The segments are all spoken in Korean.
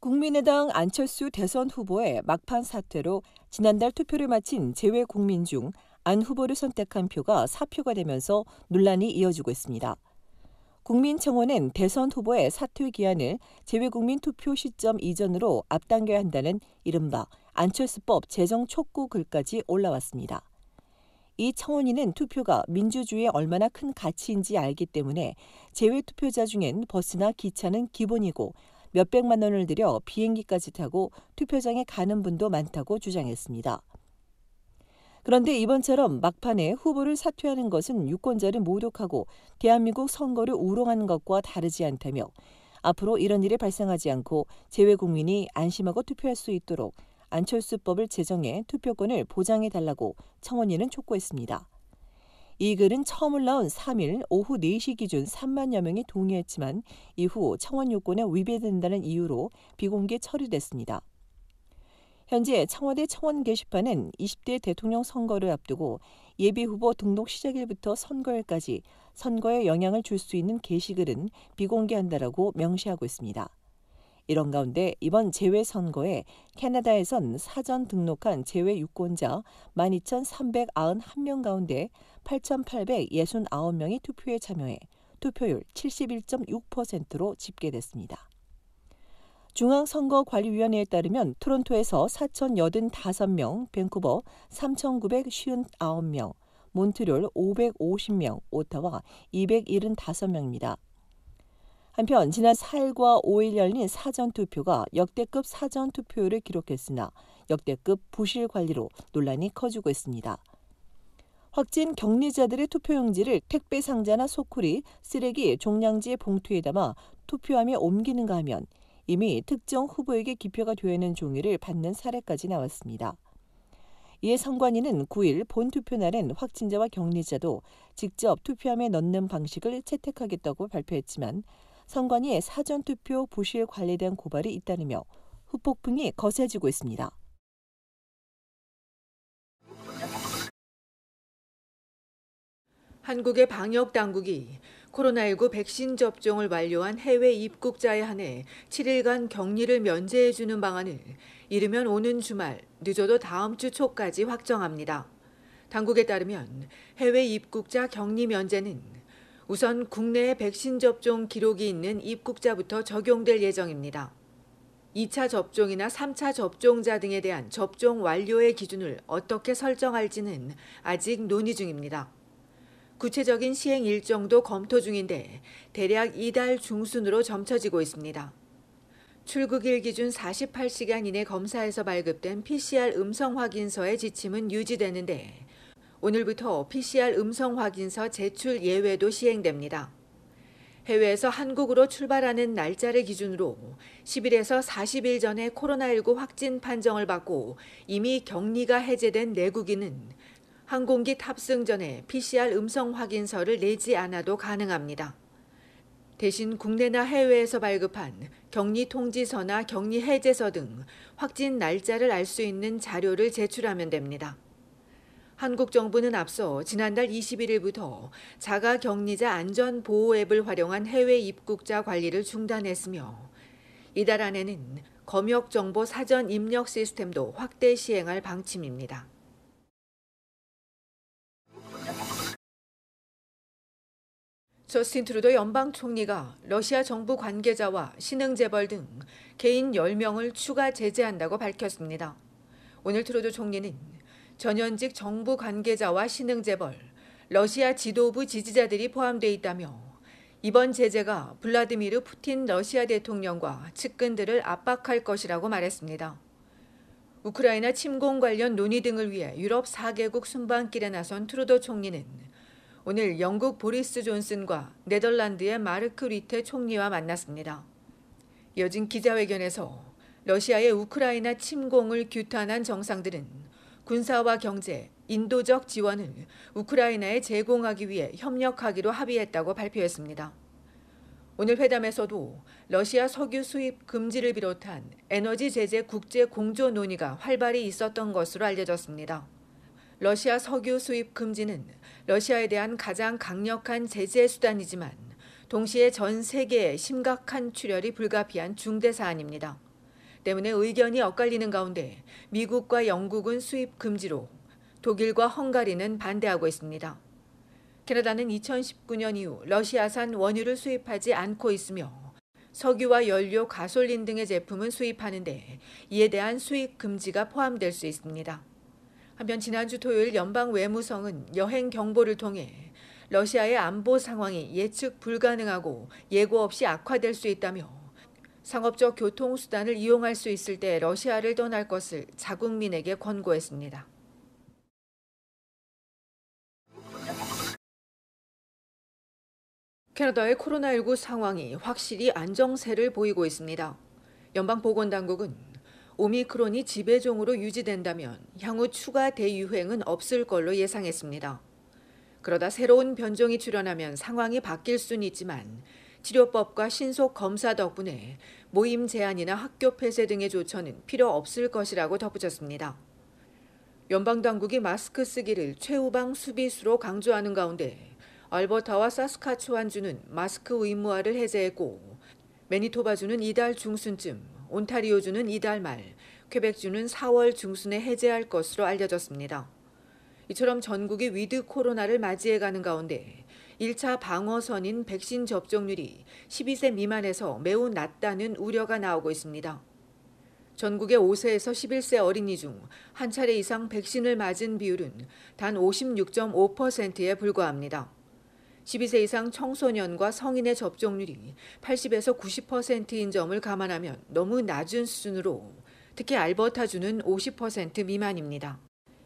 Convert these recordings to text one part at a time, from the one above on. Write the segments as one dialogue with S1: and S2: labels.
S1: 국민의당 안철수 대선 후보의 막판 사퇴로 지난달 투표를 마친 제외 국민 중 안 후보를 선택한 표가 사표가 되면서 논란이 이어지고 있습니다. 국민청원은 대선 후보의 사퇴 기한을 재외국민 투표 시점 이전으로 앞당겨야 한다는 이른바 안철수법 재정 촉구 글까지 올라왔습니다. 이 청원인은 투표가 민주주의에 얼마나 큰 가치인지 알기 때문에 재외 투표자 중엔 버스나 기차는 기본이고 몇백만 원을 들여 비행기까지 타고 투표장에 가는 분도 많다고 주장했습니다. 그런데 이번처럼 막판에 후보를 사퇴하는 것은 유권자를 모독하고 대한민국 선거를 우롱하는 것과 다르지 않다며 앞으로 이런 일이 발생하지 않고 재외 국민이 안심하고 투표할 수 있도록 안철수법을 제정해 투표권을 보장해 달라고 청원인은 촉구했습니다. 이 글은 처음 올라온 3일 오후 4시 기준 3만여 명이 동의했지만 이후 청원 요건에 위배된다는 이유로 비공개 처리됐습니다. 현재 청와대 청원 게시판은 20대 대통령 선거를 앞두고 예비 후보 등록 시작일부터 선거일까지 선거에 영향을 줄 수 있는 게시글은 비공개한다라고 명시하고 있습니다. 이런 가운데 이번 재외선거에 캐나다에선 사전 등록한 재외 유권자 12,391명 가운데 8,869명이 투표에 참여해 투표율 71.6%로 집계됐습니다. 중앙선거관리위원회에 따르면 토론토에서 4,085명, 밴쿠버 3,959명, 몬트리올 550명, 오타와 275명입니다. 한편 지난 4일과 5일 열린 사전투표가 역대급 사전투표율을 기록했으나 역대급 부실 관리로 논란이 커지고 있습니다. 확진 격리자들의 투표용지를 택배 상자나 소쿠리, 쓰레기, 종량지 의 봉투에 담아 투표함에 옮기는가 하면 이미 특정 후보에게 기표가 되는 어있 종이를 받는 사례까지 나왔습니다. 이에 선관위는 9일 본투표날엔 확진자와 격리자도 직접 투표함에 넣는 방식을 채택하겠다고 발표했지만 선관위 의 사전투표 부실 관리에 대한 고발이 잇따르며 후폭풍이 거세지고 있습니다.
S2: 한국의 방역 당국이 코로나19 백신 접종을 완료한 해외 입국자에 한해 7일간 격리를 면제해 주는 방안을 이르면 오는 주말, 늦어도 다음 주 초까지 확정합니다. 당국에 따르면 해외 입국자 격리 면제는 우선 국내에 백신 접종 기록이 있는 입국자부터 적용될 예정입니다. 2차 접종이나 3차 접종자 등에 대한 접종 완료의 기준을 어떻게 설정할지는 아직 논의 중입니다. 구체적인 시행 일정도 검토 중인데 대략 이달 중순으로 점쳐지고 있습니다. 출국일 기준 48시간 이내 검사에서 발급된 PCR 음성 확인서의 지침은 유지되는데 오늘부터 PCR 음성 확인서 제출 예외도 시행됩니다. 해외에서 한국으로 출발하는 날짜를 기준으로 10일에서 40일 전에 코로나19 확진 판정을 받고 이미 격리가 해제된 내국인은 항공기 탑승 전에 PCR 음성 확인서를 내지 않아도 가능합니다. 대신 국내나 해외에서 발급한 격리 통지서나 격리 해제서 등 확진 날짜를 알 수 있는 자료를 제출하면 됩니다. 한국 정부는 앞서 지난달 21일부터 자가 격리자 안전 보호 앱을 활용한 해외 입국자 관리를 중단했으며 이달 안에는 검역 정보 사전 입력 시스템도 확대 시행할 방침입니다. 저스틴 트루도 연방 총리가 러시아 정부 관계자와 신흥 재벌 등 개인 10명을 추가 제재한다고 밝혔습니다. 오늘 트루도 총리는 전현직 정부 관계자와 신흥재벌, 러시아 지도부 지지자들이 포함돼 있다며 이번 제재가 블라디미르 푸틴 러시아 대통령과 측근들을 압박할 것이라고 말했습니다. 우크라이나 침공 관련 논의 등을 위해 유럽 4개국 순방길에 나선 트루도 총리는 오늘 영국 보리스 존슨과 네덜란드의 마르크 리테 총리와 만났습니다. 여진 기자회견에서 러시아의 우크라이나 침공을 규탄한 정상들은 군사와 경제, 인도적 지원은 우크라이나에 제공하기 위해 협력하기로 합의했다고 발표했습니다. 오늘 회담에서도 러시아 석유 수입 금지를 비롯한 에너지 제재 국제 공조 논의가 활발히 있었던 것으로 알려졌습니다. 러시아 석유 수입 금지는 러시아에 대한 가장 강력한 제재 수단이지만 동시에 전 세계에 심각한 출혈이 불가피한 중대 사안입니다. 때문에 의견이 엇갈리는 가운데 미국과 영국은 수입 금지로 독일과 헝가리는 반대하고 있습니다. 캐나다는 2019년 이후 러시아산 원유를 수입하지 않고 있으며 석유와 연료, 가솔린 등의 제품은 수입하는데 이에 대한 수입 금지가 포함될 수 있습니다. 한편 지난주 토요일 연방 외무성은 여행 경보를 통해 러시아의 안보 상황이 예측 불가능하고 예고 없이 악화될 수 있다며 상업적 교통수단을 이용할 수 있을 때 러시아를 떠날 것을 자국민에게 권고했습니다. 캐나다의 코로나19 상황이 확실히 안정세를 보이고 있습니다. 연방보건당국은 오미크론이 지배종으로 유지된다면 향후 추가 대유행은 없을 걸로 예상했습니다. 그러다 새로운 변종이 출현하면 상황이 바뀔 순 있지만 치료법과 신속 검사 덕분에 모임 제한이나 학교 폐쇄 등의 조처는 필요 없을 것이라고 덧붙였습니다. 연방당국이 마스크 쓰기를 최우방 수비수로 강조하는 가운데 알버타와 사스카츠완주는 마스크 의무화를 해제했고 매니토바주는 이달 중순쯤, 온타리오주는 이달 말, 퀘벡주는 4월 중순에 해제할 것으로 알려졌습니다. 이처럼 전국이 위드 코로나를 맞이해가는 가운데 1차 방어선인 백신 접종률이 12세 미만에서 매우 낮다는 우려가 나오고 있습니다. 전국의 5세에서 11세 어린이 중 한 차례 이상 백신을 맞은 비율은 단 56.5%에 불과합니다. 12세 이상 청소년과 성인의 접종률이 80에서 90%인 점을 감안하면 너무 낮은 수준으로 특히 알버타주는 50% 미만입니다.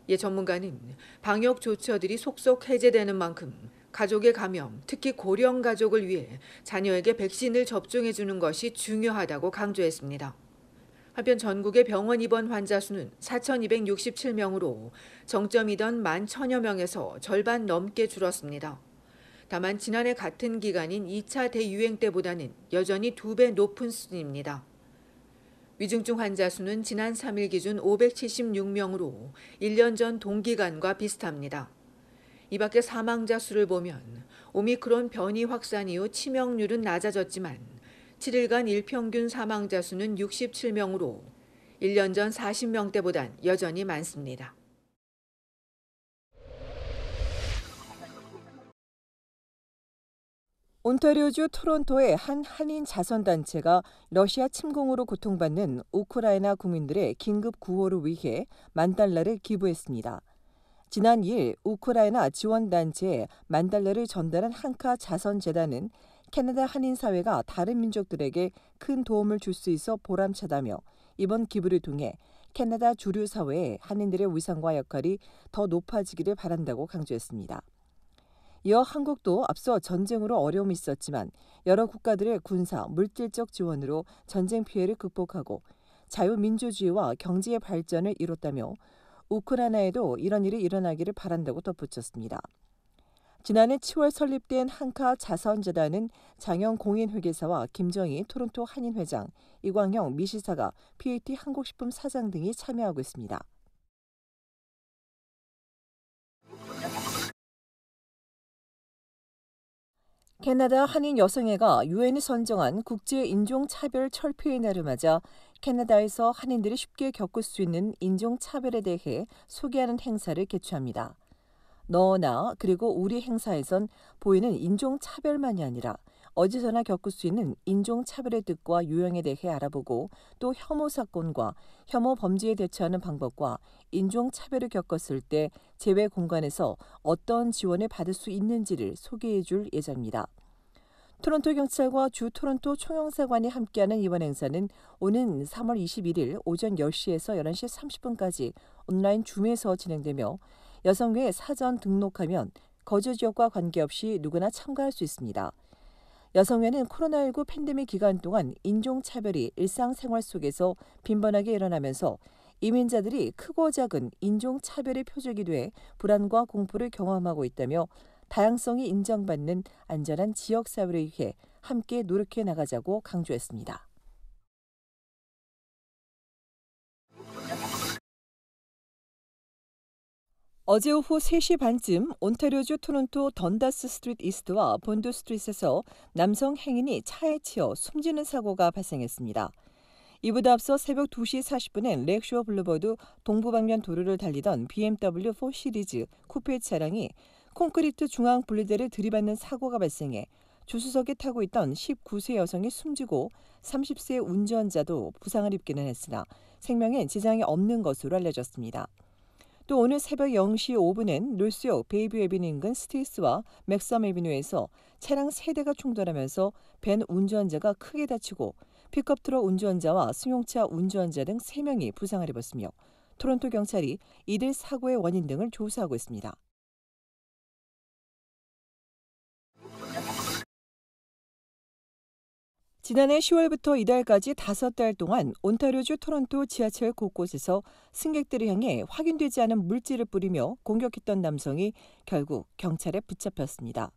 S2: 예 전문가는 방역 조처들이 속속 해제되는 만큼 가족의 감염, 특히 고령 가족을 위해 자녀에게 백신을 접종해 주는 것이 중요하다고 강조했습니다. 한편 전국의 병원 입원 환자 수는 4,267명으로 정점이던 1만 천여 명에서 절반 넘게 줄었습니다. 다만 지난해 같은 기간인 2차 대유행 때보다는 여전히 2배 높은 수준입니다. 위중증 환자 수는 지난 3일 기준 576명으로 1년 전 동기간과 비슷합니다. 이 밖에 사망자 수를 보면 오미크론 변이 확산 이후 치명률은 낮아졌지만 7일간 일평균 사망자 수는 67명으로 1년 전 40명대보단 여전히 많습니다.
S1: 온타리오주 토론토의 한 한인 자선단체가 러시아 침공으로 고통받는 우크라이나 국민들의 긴급 구호를 위해 만 달러를 기부했습니다. 지난 2일 우크라이나 지원단체 에 만달러를 전달한 한카 자선재단은 캐나다 한인사회가 다른 민족들에게 큰 도움을 줄 수 있어 보람차다며 이번 기부를 통해 캐나다 주류사회에 한인들의 위상과 역할이 더 높아지기를 바란다고 강조했습니다. 이어 한국도 앞서 전쟁으로 어려움이 있었지만 여러 국가들의 군사, 물질적 지원으로 전쟁 피해를 극복하고 자유민주주의와 경제의 발전을 이뤘다며 우크라이나에도 이런 일이 일어나기를 바란다고 덧붙였습니다. 지난해 7월 설립된 한카 자선재단은 장영 공인회계사와 김정희 토론토 한인회장, 이광영 미시사가 PAT 한국식품 사장 등이 참여하고 있습니다. 캐나다 한인 여성회가 유엔이 선정한 국제 인종 차별 철폐의 날을 맞아 캐나다에서 한인들이 쉽게 겪을 수 있는 인종차별에 대해 소개하는 행사를 개최합니다. 너나 그리고 우리 행사에선 보이는 인종차별만이 아니라 어디서나 겪을 수 있는 인종차별의 뜻과 유형에 대해 알아보고 또 혐오 사건과 혐오 범죄에 대처하는 방법과 인종차별을 겪었을 때 제외 공간에서 어떤 지원을 받을 수 있는지를 소개해 줄 예정입니다. 토론토 경찰과 주 토론토 총영사관이 함께하는 이번 행사는 오는 3월 21일 오전 10시에서 11시 30분까지 온라인 줌에서 진행되며 여성회 사전 등록하면 거주 지역과 관계없이 누구나 참가할 수 있습니다. 여성회는 코로나19 팬데믹 기간 동안 인종차별이 일상생활 속에서 빈번하게 일어나면서 이민자들이 크고 작은 인종차별의 표적이 돼 불안과 공포를 경험하고 있다며 다양성이 인정받는 안전한 지역 사회를 위해 함께 노력해 나가자고 강조했습니다. 어제 오후 3시 반쯤 온타리오주 토론토 던다스 스트리트 이스트와 본드 스트리트에서 남성 행인이 차에 치여 숨지는 사고가 발생했습니다. 이보다 앞서 새벽 2시 40분엔 렉쇼 블루버드 동부방면 도로를 달리던 BMW 4 시리즈 쿠페 차량이 콘크리트 중앙 분리대를 들이받는 사고가 발생해 조수석에 타고 있던 19세 여성이 숨지고 30세 운전자도 부상을 입기는 했으나 생명에 지장이 없는 것으로 알려졌습니다. 또 오늘 새벽 0시 5분엔 뉴스욕 베이비 에비뉴 인근 스테이스와 맥섬 에비뉴에서 차량 3대가 충돌하면서 벤 운전자가 크게 다치고 픽업트럭 운전자와 승용차 운전자 등 3명이 부상을 입었으며 토론토 경찰이 이들 사고의 원인 등을 조사하고 있습니다. 지난해 10월부터 이달까지 5달 동안 온타리오주 토론토 지하철 곳곳에서 승객들을 향해 확인되지 않은 물질을 뿌리며 공격했던 남성이 결국 경찰에 붙잡혔습니다.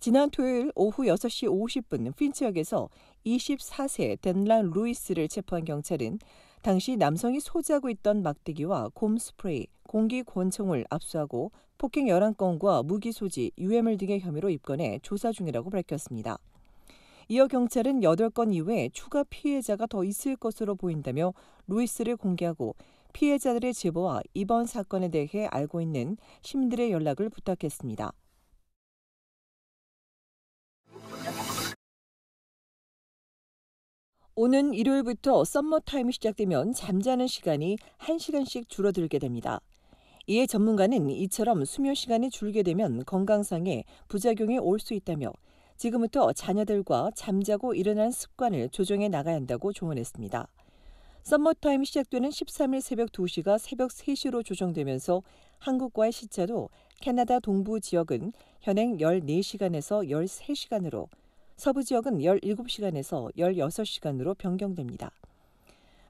S1: 지난 토요일 오후 6시 50분 핀치역에서 24세 덴란 루이스를 체포한 경찰은 당시 남성이 소지하고 있던 막대기와 곰 스프레이, 공기 권총을 압수하고 폭행 11건과 무기 소지, 유해물 등의 혐의로 입건해 조사 중이라고 밝혔습니다. 이어 경찰은 8건 이외에 추가 피해자가 더 있을 것으로 보인다며 루이스를 공개하고 피해자들의 제보와 이번 사건에 대해 알고 있는 시민들의 연락을 부탁했습니다. 오는 일요일부터 썸머타임이 시작되면 잠자는 시간이 1시간씩 줄어들게 됩니다. 이에 전문가는 이처럼 수면 시간이 줄게 되면 건강상에 부작용이 올 수 있다며 지금부터 자녀들과 잠자고 일어나는 습관을 조정해 나가야 한다고 조언했습니다. 썸머타임 시작되는 13일 새벽 2시가 새벽 3시로 조정되면서 한국과의 시차도 캐나다 동부 지역은 현행 14시간에서 13시간으로 서부 지역은 17시간에서 16시간으로 변경됩니다.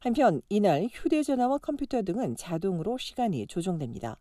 S1: 한편 이날 휴대전화와 컴퓨터 등은 자동으로 시간이 조정됩니다.